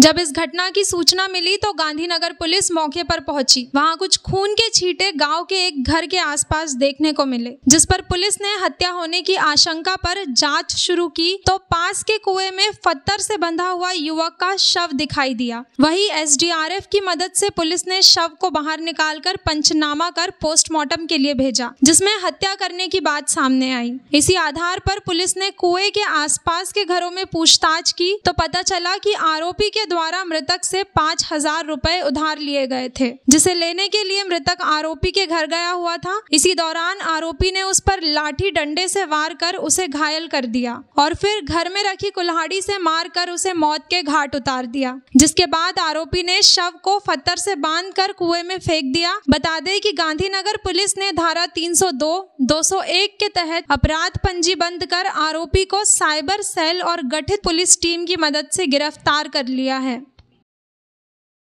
जब इस घटना की सूचना मिली तो गांधीनगर पुलिस मौके पर पहुंची वहां कुछ खून के छींटे गांव के एक घर के आसपास देखने को मिले जिस पर पुलिस ने हत्या होने की आशंका पर जांच शुरू की तो पास के कुएं में पत्थर से बंधा हुआ युवक का शव दिखाई दिया वही एसडीआरएफ की मदद से पुलिस ने शव को बाहर निकाल कर पंचनामा कर पोस्टमार्टम के लिए भेजा जिसमे हत्या करने की बात सामने आई इसी आधार पर पुलिस ने कुएं के आसपास के घरों में पूछताछ की तो पता चला की आरोपी के द्वारा मृतक से पाँच हजार रूपए उधार लिए गए थे जिसे लेने के लिए मृतक आरोपी के घर गया हुआ था इसी दौरान आरोपी ने उस पर लाठी डंडे से वार कर उसे घायल कर दिया और फिर घर में रखी कुल्हाड़ी से मार कर उसे मौत के घाट उतार दिया जिसके बाद आरोपी ने शव को फतर से बांध कर कुएं में फेंक दिया बता दें कि गांधीनगर पुलिस ने धारा 302, 201 के तहत अपराध पंजी बंद कर आरोपी को साइबर सेल और गठित पुलिस टीम की मदद से गिरफ्तार कर लिया गया है